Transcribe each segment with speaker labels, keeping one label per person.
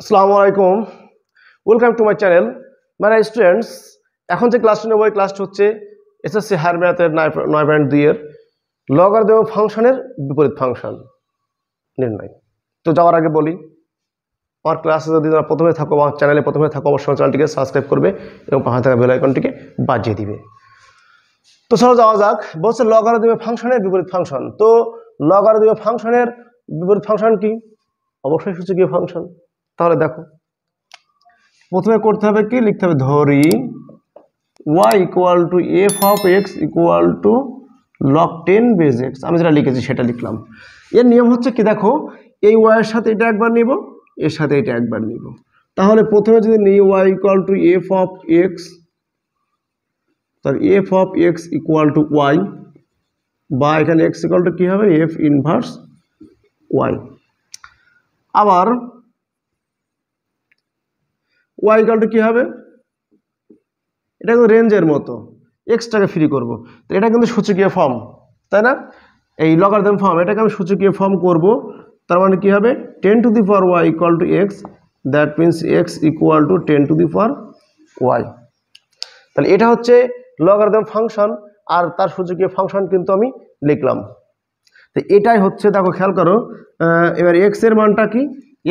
Speaker 1: আসসালামু আলাইকুম welcome to my channel মানে স্টুডেন্টস এখন যে ক্লাস নেব ওই ক্লাসটি হচ্ছে এসএসসি হায়ার ম্যাথের নয় পয়েন্ট দুইয়ের লগার দেব ফাংশনের বিপরীত ফাংশন নির্ণয় তো যাওয়ার আগে বলি আমার ক্লাসে যদি তারা প্রথমে থাকো আমার চ্যানেলে প্রথমে থাকো অবশ্যই চ্যানেলটিকে সাবস্ক্রাইব করবে এবং পাহাড় থাকা বেলাইকনটিকে বাজিয়ে দিবে তো চলো যাওয়া যাক বলছে লগার দেবে ফাংশনের বিপরীত ফাংশন তো লগার দেবে ফাংশনের বিপরীত ফাংশন কি অবশ্যই সূচকীয় ফাংশন তাহলে দেখো প্রথমে করতে হবে কি লিখতে হবে ধরি Y equal to F of X equal to log ten base X আমি যেটা লিখেছি সেটা লিখলাম এর নিয়ম হচ্ছে কি দেখো এই ওয়াইয়ের সাথে এটা একবার নিব এর সাথে এটা একবার নিব তাহলে প্রথমে যদি নিই Y equal to F of X তাহলে F of X equal to Y বা এখানে এক্স ইকুয়াল টু কী হবে এফ ইনভার্স ওয়াই আবার ওয়াই কালটা কী হবে এটা কিন্তু রেঞ্জের মতো এক্সট্রাকে ফ্রি করব তো এটা কিন্তু সূচকীয় ফর্ম তাই না এই লগারদম ফর্ম এটাকে আমি সূচকীয় ফর্ম করব তার মানে কী হবে ten to the power Y equal to X that means X equal to ten to the power Y তাহলে এটা হচ্ছে লগারদম ফাংশন আর তার সূচকীয় ফাংশন কিন্তু আমি লিখলাম তো এটাই হচ্ছে দেখো খেয়াল করো এবার এক্সের মানটা কি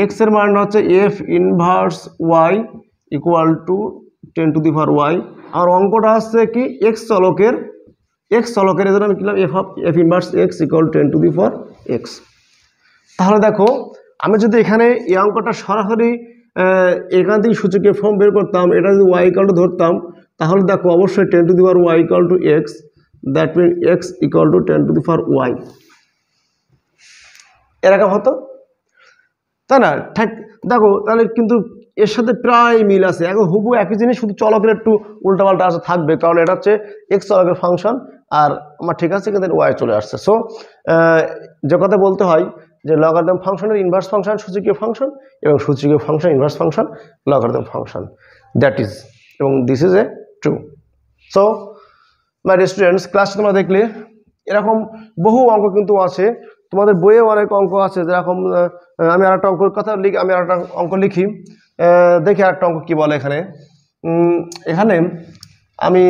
Speaker 1: এক্স এর মান হচ্ছে F inverse Y equal to ten to the power Y আর অঙ্কটা হচ্ছে কি এক্স চলকের এক্স চলকের জন্য আমি কিনলাম F F inverse X equal ten to the power X তাহলে দেখো আমি যদি এখানে এই অঙ্কটা সরাসরি এখান থেকে সূচকে ফর্ম বের করতাম এটা যদি ওয়াই ইকাল ধরতাম তাহলে দেখো অবশ্যই ten to the power Y equal to X that mean X equal to ten to the power Y এরকম হতো তাই না ঠ্যাক দেখো তাহলে কিন্তু এর সাথে প্রায় মিল আছে এখন হুবু একই জিনিস শুধু চলকের একটু উল্টাপাল্টা আসা থাকবে কারণ এটা হচ্ছে এক্স চলকের ফাংশন আর আমার ঠিক আছে কিন্তু ওয়াই চলে আসছে সো যে কথা বলতে হয় যে লগারদম ফাংশনের ইনভার্স ফাংশন সূচকীয় ফাংশন এবং সূচকীয় function inverse function logarithm function that is এবং this is a true so my students class তোমরা দেখলে এরকম বহু অঙ্ক কিন্তু আছে তোমাদের বইয়েও অনেক অঙ্ক আছে যেরকম আমি আর একটা অঙ্কর কথা লিখি আমি আর একটা অঙ্ক লিখি দেখি আর একটা অঙ্ক কী বলে এখানে এখানে আমি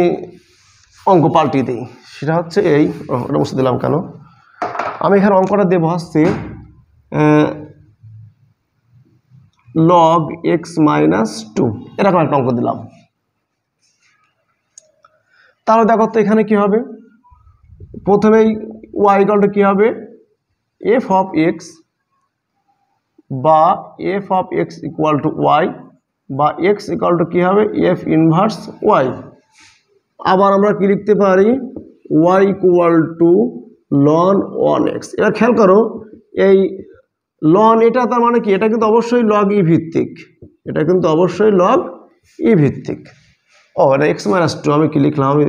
Speaker 1: অঙ্ক পাল্টিয়ে দিই সেটা হচ্ছে এই ওটা বসে দিলাম কেন আমি এখানে অঙ্কটা দেবো হচ্ছে লগ এক্স মাইনাস টু এরকম একটা অঙ্ক দিলাম তাহলে দেখো তো এখানে কি হবে প্রথমেই ওয়াইকলটা কী হবে এফ অফ এক্স বা F of X equal to Y বা এক্স ইকুয়াল টু কী হবে এফ ইনভার্স ওয়াই আবার আমরা কি লিখতে পারি Y equal to ln one X এবার খেয়াল করো এই লন এটা তার মানে কি এটা কিন্তু অবশ্যই লগ ই e ভিত্তিক এটা কিন্তু অবশ্যই লগ ই e ভিত্তিক ও এটা এক্স মাইনাস টু আমি কি লিখলাম আমি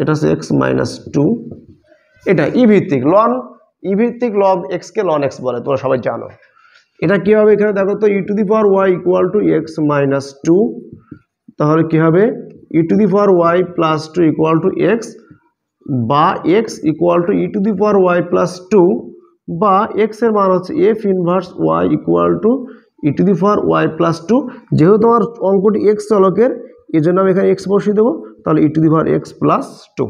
Speaker 1: এটা হচ্ছে এক্স মাইনাস টু এটা ই e ভিত্তিক লন ইভিত্তিক e লব এক্সকে লন এক্স বলে তোমরা সবাই জানো এটা কী হবে এখানে দেখো তো e to the power Y equal to x minus two তাহলে কী হবে e to the power y plus two equal to x বা x equal to e to the power y plus two বা এক্সের মান হচ্ছে F inverse Y equal to e to the power y plus two যেহেতু আমার অঙ্কটি x চলকের এই জন্য আমি এখানে এক্স বসিয়ে দেবো তাহলে e to the power x plus two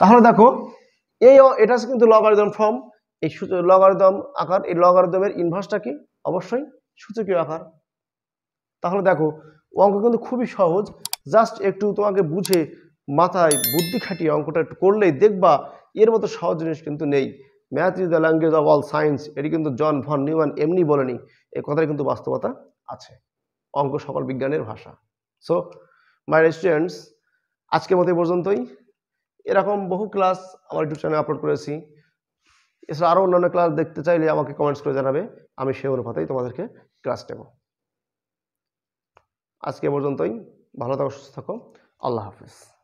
Speaker 1: তাহলে দেখো এই এটা হচ্ছে কিন্তু লগারিদম ফর্ম এই লগারিদম আকার এই লগারিদমের ইনভার্সটা কি অবশ্যই সূচকীয় আকার তাহলে দেখো অঙ্ক কিন্তু খুবই সহজ জাস্ট একটু তোমাকে বুঝে মাথায় বুদ্ধি খাটিয়ে অঙ্কটা একটু করলেই দেখবা এর মতো সহজ জিনিস কিন্তু নেই math is the language of all science এটি কিন্তু জন ভন নিউম্যান এমনি বলেনি এই কথার কিন্তু বাস্তবতা আছে অঙ্ক সকল বিজ্ঞানের ভাষা সো মাই স্টুডেন্টস আজকের মতো পর্যন্তই এরকম বহু ক্লাস আমার ইউটিউব চ্যানেলে আপলোড করেছি এছাড়া আরও অন্যান্য ক্লাস দেখতে চাইলে আমাকে কমেন্টস করে জানাবে আমি সেই অনুপাতেই তোমাদেরকে ক্লাস নেব আজকে পর্যন্তই ভালো থাকো সুস্থ থাকো আল্লাহ হাফিজ